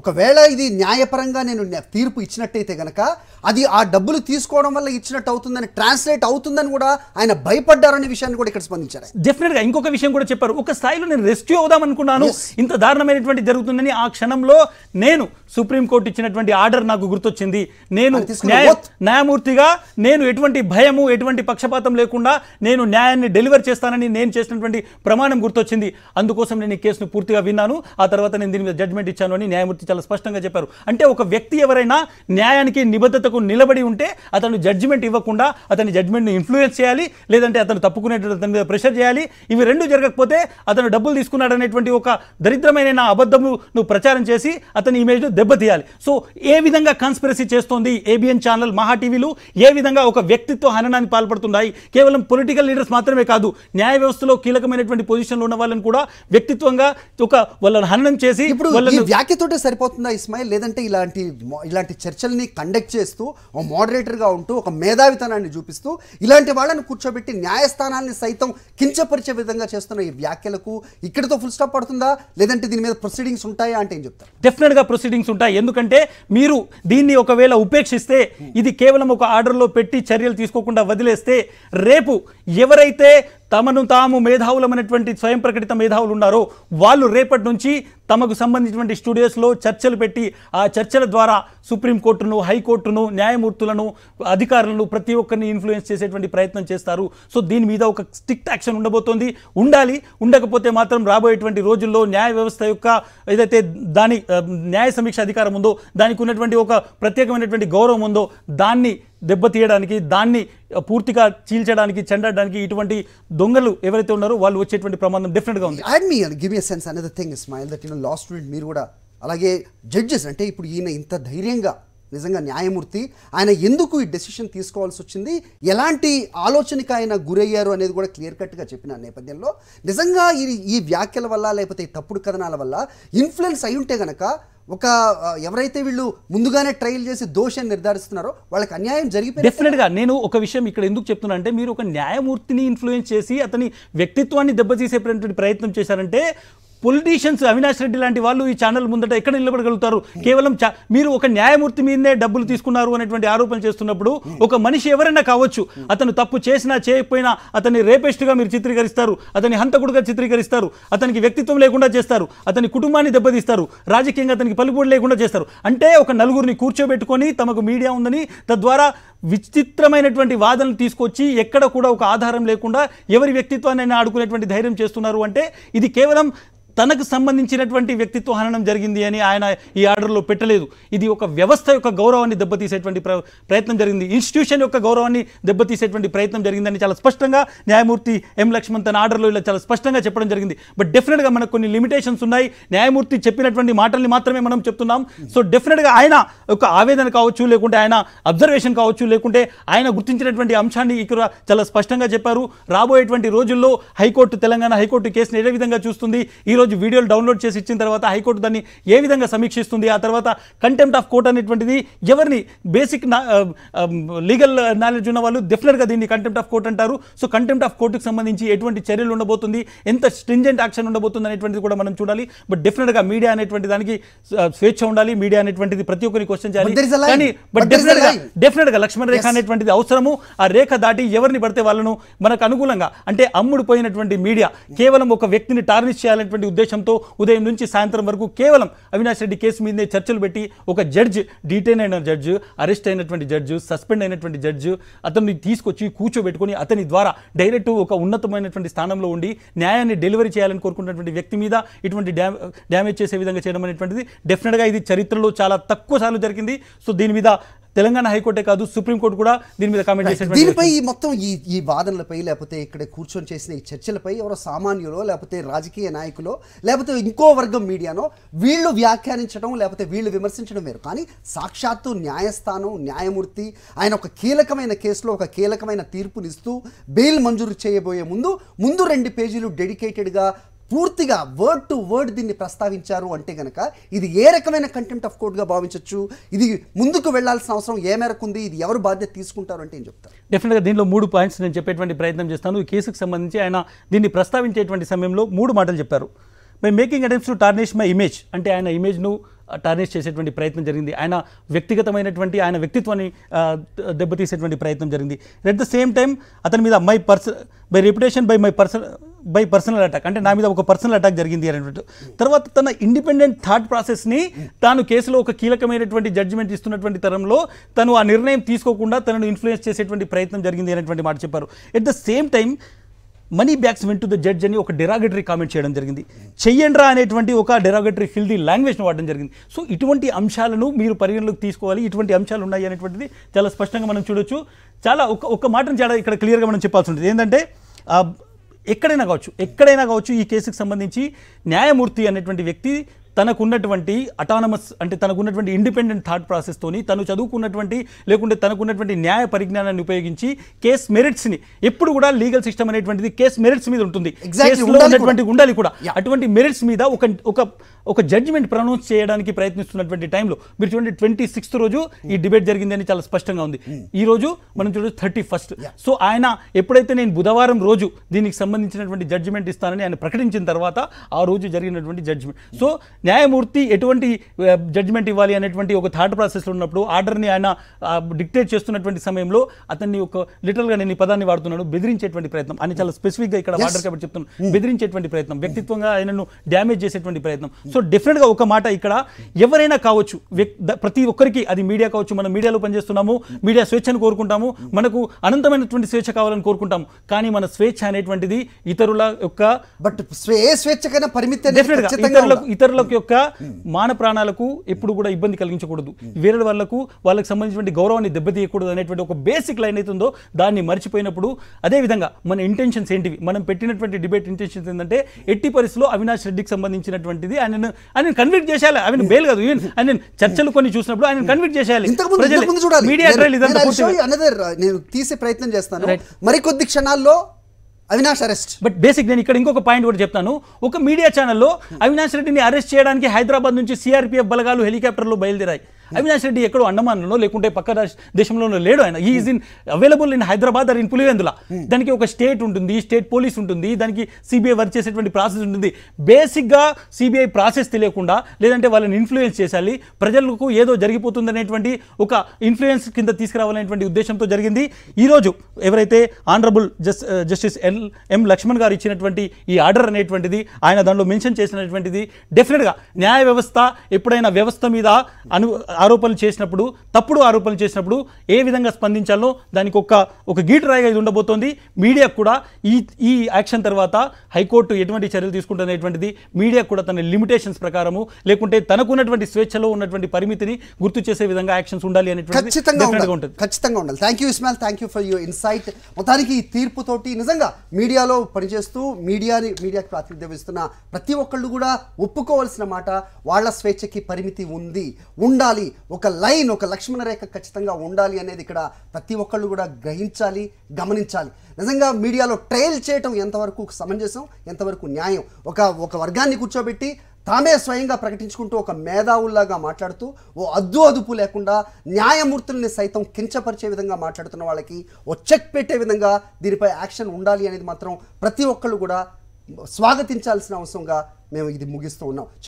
ఒకవేళ ఇది న్యాయపరంగా నేను తీర్పు ఇచ్చినట్టయితే గనక అది ఆ డబ్బులు తీసుకోవడం వల్ల ఇచ్చినట్టు అవుతుందని ట్రాన్స్లేట్ అవుతుందని కూడా ఆయన భయపడ్డారనే విషయాన్ని కూడా ఇక్కడ స్పందించారు డెఫినెట్ గా ఇంకొక విషయం కూడా చెప్పారు ఒక స్థాయిలో నేను రెస్క్యూ అవుదాం అనుకున్నాను ఇంత దారుణమైనటువంటి జరుగుతుందని ఆ క్షణంలో నేను సుప్రీంకోర్టు ఇచ్చినటువంటి ఆర్డర్ నాకు గుర్తొచ్చింది నేను న్యాయమూర్తిగా నేను ఎటువంటి భయము ఎటువంటి పక్షపాతం లేకుండా నేను న్యాయాన్ని డెలివర్ చేస్తానని నేను చేసినటువంటి ప్రమాణం గుర్తొచ్చింది అందుకోసం నేను ఈ కేసును పూర్తిగా విన్నాను ఆ తర్వాత నేను దీని మీద జడ్జ్మెంట్ ఇచ్చాను అని న్యాయమూర్తి గురించి చాలా స్పష్టంగా చెప్పారు అంటే ఒక వ్యక్తి ఎవరైనా న్యాయానికి నిబద్ధతకు నిలబడి ఉంటే అతను జడ్జిమెంట్ ఇవ్వకుండా అతని జడ్జిమెంట్ను ఇన్ఫ్లుయెన్స్ చేయాలి లేదంటే అతను తప్పుకునేటువంటి అతని మీద ప్రెషర్ చేయాలి ఇవి రెండు జరగకపోతే అతను డబ్బులు తీసుకున్నాడు అనేటువంటి ఒక దరిద్రమైన అబద్ధము నువ్వు ప్రచారం చేసి అతని ఇమేజ్ను దెబ్బతీయాలి సో ఏ విధంగా కాన్స్పిరసీ చేస్తోంది ఏబిఎన్ ఛానల్ మహా టీవీలు ఏ విధంగా ఒక వ్యక్తిత్వ హననాన్ని పాల్పడుతున్నాయి కేవలం పొలిటికల్ లీడర్స్ మాత్రమే కాదు న్యాయ వ్యవస్థలో కీలకమైనటువంటి పొజిషన్లో ఉన్న వాళ్ళని కూడా వ్యక్తిత్వంగా ఒక వాళ్ళని హననం చేసి ఇప్పుడు వాళ్ళని వ్యాఖ్యతో సరి సరిపోతుందా ఇస్మాయిల్ లేదంటే ఇలాంటి ఇలాంటి చర్చల్ని కండక్ట్ చేస్తూ ఒక మోడరేటర్గా ఉంటూ ఒక మేధావితనాన్ని చూపిస్తూ ఇలాంటి వాళ్ళని కూర్చోబెట్టి న్యాయస్థానాన్ని సైతం కించపరిచే విధంగా చేస్తున్న ఈ వ్యాఖ్యలకు ఇక్కడితో ఫుల్ స్టాప్ పడుతుందా లేదంటే దీని మీద ప్రొసీడింగ్స్ ఉంటాయా అంటే ఏం చెప్తారు డెఫినెట్గా ప్రొసీడింగ్స్ ఉంటాయి ఎందుకంటే మీరు దీన్ని ఒకవేళ ఉపేక్షిస్తే hmm. ఇది కేవలం ఒక ఆర్డర్లో పెట్టి చర్యలు తీసుకోకుండా వదిలేస్తే రేపు ఎవరైతే తమను తాము మేధావులమైనటువంటి స్వయం ప్రకటిత మేధావులు ఉన్నారో వాళ్ళు రేపటి నుంచి తమకు సంబంధించినటువంటి స్టూడియోస్లో చర్చలు పెట్టి ఆ చర్చల ద్వారా సుప్రీంకోర్టును హైకోర్టును న్యాయమూర్తులను అధికారులను ప్రతి ఒక్కరిని ఇన్ఫ్లుయెన్స్ చేసేటువంటి ప్రయత్నం చేస్తారు సో దీని మీద ఒక స్ట్రిక్ట్ యాక్షన్ ఉండబోతోంది ఉండాలి ఉండకపోతే మాత్రం రాబోయేటువంటి రోజుల్లో న్యాయ వ్యవస్థ యొక్క ఏదైతే దాని న్యాయ సమీక్ష అధికారం ఉందో దానికి ఉన్నటువంటి ఒక ప్రత్యేకమైనటువంటి గౌరవం ఉందో దాన్ని దెబ్బతీయడానికి దాన్ని పూర్తిగా చీల్చడానికి చెండడానికి ఇటువంటి దొంగలు ఎవరైతే ఉన్నారో వాళ్ళు వచ్చేటువంటి ప్రమాదం డెఫినెట్గా ఉంది and me give a sense అనేది thing smile that law student మీరు కూడా అలాగే జడ్జెస్ అంటే ఇప్పుడు ఈయన ఇంత ధైర్యంగా నిజంగా న్యాయమూర్తి ఆయన ఎందుకు ఈ డెసిషన్ తీసుకోవాల్సి వచ్చింది ఎలాంటి ఆలోచనకి ఆయన గురయ్యారు అనేది కూడా క్లియర్ కట్గా చెప్పిన నేపథ్యంలో నిజంగా ఈ ఈ వ్యాఖ్యల వల్ల లేకపోతే ఈ తప్పుడు కథనాల వల్ల ఇన్ఫ్లుయెన్స్ అయి ఉంటే గనక ఒక ఎవరైతే వీళ్ళు ముందుగానే ట్రయల్ చేసి దోషం నిర్ధారిస్తున్నారో వాళ్ళకి అన్యాయం జరిగిపోయింది డెఫినెట్గా నేను ఒక విషయం ఇక్కడ ఎందుకు చెప్తున్నా అంటే మీరు ఒక న్యాయమూర్తిని ఇన్ఫ్లుయెన్స్ చేసి అతని వ్యక్తిత్వాన్ని దెబ్బతీసేటువంటి ప్రయత్నం చేశారంటే పొలిటీషియన్స్ అవినాష్ రెడ్డి లాంటి వాళ్ళు ఈ ఛానల్ ముందట ఎక్కడ నిలబడగలుగుతారు కేవలం మీరు ఒక న్యాయమూర్తి మీదనే డబ్బులు తీసుకున్నారు అనేటువంటి ఆరోపణలు చేస్తున్నప్పుడు ఒక మనిషి ఎవరైనా కావచ్చు అతను తప్పు చేసినా చేయకపోయినా అతన్ని రేపెస్ట్గా మీరు చిత్రీకరిస్తారు అతని హంతకుడుగా చిత్రీకరిస్తారు అతనికి వ్యక్తిత్వం లేకుండా చేస్తారు అతని కుటుంబాన్ని దెబ్బతీస్తారు రాజకీయంగా అతనికి పలుకుబడి లేకుండా చేస్తారు అంటే ఒక నలుగురిని కూర్చోబెట్టుకొని తమకు మీడియా ఉందని తద్వారా విచిత్రమైనటువంటి వాదనలు తీసుకొచ్చి ఎక్కడ కూడా ఒక ఆధారం లేకుండా ఎవరి వ్యక్తిత్వాన్ని ఆడుకునేటువంటి ధైర్యం చేస్తున్నారు అంటే ఇది కేవలం తనకు సంబంధించినటువంటి వ్యక్తిత్వ హననం జరిగింది అని ఆయన ఈ ఆర్డర్లో పెట్టలేదు ఇది ఒక వ్యవస్థ యొక్క గౌరవాన్ని దెబ్బతీసేటువంటి ప్రయత్నం జరిగింది ఇన్స్టిట్యూషన్ యొక్క గౌరవాన్ని దెబ్బతీసేటువంటి ప్రయత్నం జరిగిందని చాలా స్పష్టంగా న్యాయమూర్తి ఎం లక్ష్మణ్ తన ఆర్డర్లో ఇలా చాలా స్పష్టంగా చెప్పడం జరిగింది బట్ డెఫినెట్గా మనకు కొన్ని లిమిటేషన్స్ ఉన్నాయి న్యాయమూర్తి చెప్పినటువంటి మాటల్ని మాత్రమే మనం చెప్తున్నాం సో డెఫినెట్గా ఆయన ఒక ఆవేదన కావచ్చు లేకుంటే ఆయన అబ్జర్వేషన్ కావచ్చు లేకుంటే ఆయన గుర్తించినటువంటి అంశాన్ని ఇక్కడ చాలా స్పష్టంగా చెప్పారు రాబోయేటువంటి రోజుల్లో హైకోర్టు తెలంగాణ హైకోర్టు కేసును ఏ విధంగా చూస్తుంది ఈరోజు ఈరోజు వీడియోలు డౌన్లోడ్ చేసి ఇచ్చిన తర్వాత హైకోర్టు దాన్ని ఏ విధంగా సమీక్షిస్తుంది ఆ తర్వాత కంటెంప్ట్ ఆఫ్ కోర్ట్ అనేటువంటిది ఎవరిని బేసిక్ లీగల్ నాలెడ్జ్ ఉన్న వాళ్ళు డెఫినెట్గా దీన్ని కంటెంప్ట్ ఆఫ్ కోర్ట్ అంటారు సో కంటెంప్ట్ ఆఫ్ కోర్టుకు సంబంధించి ఎటువంటి చర్యలు ఉండబోతుంది ఎంత స్ట్రింజెంట్ యాక్షన్ ఉండబోతుంది అనేటువంటిది కూడా మనం చూడాలి బట్ డెఫినెట్గా మీడియా అనేటువంటి దానికి స్వేచ్ఛ ఉండాలి మీడియా అనేటువంటిది ప్రతి ఒక్కరికి క్వశ్చన్ చేయాలి కానీ బట్ డెఫినెట్గా డెఫినెట్గా లక్ష్మణ రేఖ అనేటువంటిది అవసరము ఆ రేఖ దాటి ఎవరిని పడితే వాళ్ళను మనకు అనుకూలంగా అంటే పోయినటువంటి మీడియా కేవలం ఒక వ్యక్తిని టార్నిష్ చేయాలనేటువంటి ఉద్దేశంతో ఉదయం నుంచి సాయంత్రం వరకు కేవలం అవినాష్ రెడ్డి కేసు మీదనే చర్చలు పెట్టి ఒక జడ్జ్ డీటెయిన్ అయిన జడ్జ్ అరెస్ట్ అయినటువంటి జడ్జ్ సస్పెండ్ అయినటువంటి జడ్జ్ అతన్ని తీసుకొచ్చి కూర్చోబెట్టుకొని అతని ద్వారా డైరెక్ట్ ఒక ఉన్నతమైనటువంటి స్థానంలో ఉండి న్యాయాన్ని డెలివరీ చేయాలని కోరుకున్నటువంటి వ్యక్తి మీద ఇటువంటి డ్యామేజ్ చేసే విధంగా చేయడం అనేటువంటిది డెఫినెట్గా ఇది చరిత్రలో చాలా తక్కువ సార్లు జరిగింది సో దీని మీద తెలంగాణ హైకోర్టే కాదు సుప్రీంకోర్టు కూడా దీని మీద కామెంట్ చేసిన దీనిపై ఈ మొత్తం ఈ ఈ వాదనలపై లేకపోతే ఇక్కడ కూర్చొని చేసిన ఈ చర్చలపై ఎవరో సామాన్యులు లేకపోతే రాజకీయ నాయకులు లేకపోతే ఇంకో వర్గం మీడియానో వీళ్ళు వ్యాఖ్యానించడం లేకపోతే వీళ్ళు విమర్శించడం వేరు కానీ సాక్షాత్తు న్యాయస్థానం న్యాయమూర్తి ఆయన ఒక కీలకమైన కేసులో ఒక కీలకమైన తీర్పునిస్తూ బెయిల్ మంజూరు చేయబోయే ముందు ముందు రెండు పేజీలు డెడికేటెడ్గా పూర్తిగా వర్డ్ టు వర్డ్ దీన్ని ప్రస్తావించారు అంటే కనుక ఇది ఏ రకమైన కంటెంట్ ఆఫ్ కోర్ట్గా భావించవచ్చు ఇది ముందుకు వెళ్లాల్సిన అవసరం ఏ మేరకు ఉంది ఇది ఎవరు బాధ్యత తీసుకుంటారు అంటే ఏం చెప్తారు డెఫినెట్గా దీనిలో మూడు పాయింట్స్ నేను చెప్పేటువంటి ప్రయత్నం చేస్తాను ఈ కేసుకు సంబంధించి ఆయన దీన్ని ప్రస్తావించేటువంటి సమయంలో మూడు మాటలు చెప్పారు my making attempts to tarnish my image అంటే ఆయన ఇమేజ్ను టార్నిష్ uh, చేసేటువంటి ప్రయత్నం జరిగింది ఆయన వ్యక్తిగతమైనటువంటి ఆయన వ్యక్తిత్వాన్ని uh, దెబ్బతీసేటువంటి ప్రయత్నం జరిగింది అట్ ద సేమ్ టైం అతని మీద my person by reputation by my person by personal attack అంటే నా మీద ఒక పర్సనల్ అటాక్ జరిగింది అనేటువంటి తర్వాత తన ఇండిపెండెంట్ థాట్ ప్రాసెస్ని తాను కేసులో ఒక కీలకమైనటువంటి జడ్జిమెంట్ ఇస్తున్నటువంటి తరంలో తను ఆ నిర్ణయం తీసుకోకుండా తనను ఇన్ఫ్లుయెన్స్ చేసేటువంటి ప్రయత్నం జరిగింది అనేటువంటి మాట చెప్పారు at the same time money backs went to the judge అని ఒక డెరాగటరీ కామెంట్ చేయడం జరిగింది చెయ్యండ్రా అనేటువంటి ఒక డెరాగటరీ హిల్దీ లాంగ్వేజ్ను వాడడం జరిగింది సో ఇటువంటి అంశాలను మీరు పరిగణలోకి తీసుకోవాలి ఇటువంటి అంశాలు ఉన్నాయి అనేటువంటిది చాలా స్పష్టంగా మనం చూడొచ్చు చాలా ఒక ఒక మాటను చాలా ఇక్కడ క్లియర్గా మనం చెప్పాల్సి ఉంటుంది ఏంటంటే ఎక్కడైనా కావచ్చు ఎక్కడైనా కావచ్చు ఈ కేసుకు సంబంధించి న్యాయమూర్తి అనేటువంటి వ్యక్తి తనకున్నటువంటి అటానమస్ అంటే తనకున్నటువంటి ఇండిపెండెంట్ థాట్ ప్రాసెస్తోని తను చదువుకున్నటువంటి లేకుంటే తనకున్నటువంటి న్యాయ పరిజ్ఞానాన్ని ఉపయోగించి కేస్ మెరిట్స్ని ఎప్పుడు కూడా లీగల్ సిస్టమ్ అనేటువంటిది కేస్ మెరిట్స్ మీద ఉంటుంది ఉండాలి కూడా అటువంటి మెరిట్స్ మీద ఒక ఒక ఒక జడ్జ్మెంట్ ప్రొనౌన్స్ చేయడానికి ప్రయత్నిస్తున్నటువంటి టైంలో మీరు చూడండి ట్వంటీ సిక్స్త్ రోజు ఈ డిబేట్ జరిగిందని చాలా స్పష్టంగా ఉంది hmm. ఈ రోజు మనం చూడండి థర్టీ ఫస్ట్ సో ఆయన ఎప్పుడైతే నేను బుధవారం రోజు దీనికి సంబంధించినటువంటి జడ్జిమెంట్ ఇస్తానని ఆయన ప్రకటించిన తర్వాత ఆ రోజు జరిగినటువంటి జడ్జిమెంట్ సో న్యాయమూర్తి ఎటువంటి జడ్జిమెంట్ ఇవ్వాలి అనేటువంటి ఒక థాట్ ప్రాసెస్లో ఉన్నప్పుడు ఆర్డర్ని ఆయన డిక్టేట్ చేస్తున్నటువంటి సమయంలో అతన్ని ఒక లిటరల్గా నేను ఈ పదాన్ని వాడుతున్నాను బెదిరించేటువంటి ప్రయత్నం అని చాలా స్పెసిఫిక్గా ఇక్కడ ఆర్డర్ కాబట్టి చెప్తున్నాను mm. బెదిరించేటువంటి ప్రయత్నం mm. వ్యక్తిత్వంగా ఆయనను డ్యామేజ్ చేసేటువంటి ప్రయత్నం సో డెఫినెట్గా ఒక మాట ఇక్కడ ఎవరైనా కావచ్చు ప్రతి ఒక్కరికి అది మీడియా కావచ్చు మనం మీడియాలో పనిచేస్తున్నాము మీడియా స్వేచ్ఛను కోరుకుంటాము మనకు అనంతమైనటువంటి స్వేచ్ఛ కావాలని కోరుకుంటాము కానీ మన స్వేచ్ఛ అనేటువంటిది ఇతరుల యొక్క బట్ స్వే పరిమితి ఇతరులకు ఇతరులకు యొక్క మాన ప్రాణాలకు ఎప్పుడు కూడా ఇబ్బంది కలిగించకూడదు వేరే వాళ్లకు వాళ్ళకి సంబంధించిన గౌరవాన్ని దెబ్బతీయకూడదు అనేటువంటి ఒక బేసిక్ లైన్ అవుతుందో దాన్ని మర్చిపోయినప్పుడు అదేవిధంగా మన ఇంటెన్షన్స్ ఏంటివి మనం పెట్టినటువంటి డిబేట్ ఇంటెన్షన్స్ ఏంటంటే ఎట్టి పరిస్థితిలో అవినాష్ రెడ్డికి సంబంధించినటువంటిది ఆయన ఆయన కన్విక్ట్ చేసేయాలి ఆయన బెయిల్ hmm. కాదు ఆయన చర్చలు కొన్ని చూసినప్పుడు ఆయన కన్విక్ట్ hmm. చేసేయాలి మీడియా నేను తీసే ప్రయత్నం చేస్తాను మరికొద్ది క్షణాల్లో అవినాష్ అరెస్ట్ బట్ బేసిక్ నేను ఇక్కడ ఇంకొక పాయింట్ కూడా చెప్తాను ఒక మీడియా ఛానల్లో అవినాష్ రెడ్డిని అరెస్ట్ చేయడానికి హైదరాబాద్ నుంచి సిఆర్పిఎఫ్ బలగాలు హెలికాప్టర్లు బయలుదేరాయి అవినాష్ రెడ్డి ఎక్కడో అండమాన్లో లేకుంటే పక్క దేశంలోనో లేడు ఆయన is in available in Hyderabad or in Pulivendula దానికి ఒక స్టేట్ ఉంటుంది స్టేట్ పోలీస్ ఉంటుంది దానికి సిబిఐ వర్క్ చేసేటువంటి ప్రాసెస్ ఉంటుంది బేసిక్గా సిబిఐ ప్రాసెస్ తెలియకుండా లేదంటే వాళ్ళని ఇన్ఫ్లుయెన్స్ చేసాలి ప్రజలకు ఏదో జరిగిపోతుంది అనేటువంటి ఒక ఇన్ఫ్లుయెన్స్ కింద తీసుకురావాలనేటువంటి ఉద్దేశంతో జరిగింది ఈరోజు ఎవరైతే honourable justice L M Lakshman garu ఇచ్చినటువంటి ఈ ఆర్డర్ అనేటువంటిది ఆయన దానిలో మెన్షన్ చేసినటువంటిది డెఫినెట్గా న్యాయ వ్యవస్థ ఎప్పుడైనా వ్యవస్థ మీద అను ఆరోపణలు చేసినప్పుడు తప్పుడు ఆరోపణలు చేసినప్పుడు ఏ విధంగా స్పందించాలో దానికి ఒక ఒక గీటు రాయిగా ఇది ఉండబోతోంది మీడియా కూడా ఈ ఈ యాక్షన్ తర్వాత హైకోర్టు ఎటువంటి చర్యలు తీసుకుంటున్నటువంటిది మీడియా కూడా తన లిమిటేషన్స్ ప్రకారము లేకుంటే తనకు ఉన్నటువంటి స్వేచ్ఛలో ఉన్నటువంటి పరిమితిని గుర్తు చేసే విధంగా యాక్షన్స్ ఉండాలి అనేటువంటి ఖచ్చితంగా ఉంటుంది ఖచ్చితంగా ఉండాలి thank you Ismail thank you for your insight మొత్తానికి ఈ తీర్పుతోటి నిజంగా మీడియాలో పనిచేస్తూ మీడియాని మీడియాకి ప్రాతినిధ్యం ఇస్తున్న ప్రతి ఒక్కళ్ళు కూడా ఒప్పుకోవాల్సిన మాట వాళ్ళ స్వేచ్ఛకి పరిమితి ఉంది ఉండాలి ఉండాలి ఒక లైన్ ఒక లక్ష్మణ రేఖ ఖచ్చితంగా ఉండాలి అనేది ఇక్కడ ప్రతి ఒక్కళ్ళు కూడా గ్రహించాలి గమనించాలి నిజంగా మీడియాలో ట్రయల్ చేయటం ఎంతవరకు సమంజసం ఎంతవరకు న్యాయం ఒక ఒక వర్గాన్ని కూర్చోబెట్టి తామే స్వయంగా ప్రకటించుకుంటూ ఒక మేధావుల్లాగా మాట్లాడుతూ ఓ అద్దు అదుపు లేకుండా న్యాయమూర్తుల్ని సైతం కించపరిచే విధంగా మాట్లాడుతున్న వాళ్ళకి ఓ చెక్ పెట్టే విధంగా దీనిపై యాక్షన్ ఉండాలి అనేది మాత్రం ప్రతి ఒక్కళ్ళు కూడా స్వాగతించాల్సిన అవసరంగా మేము ఇది ముగిస్తూ ఉన్నాం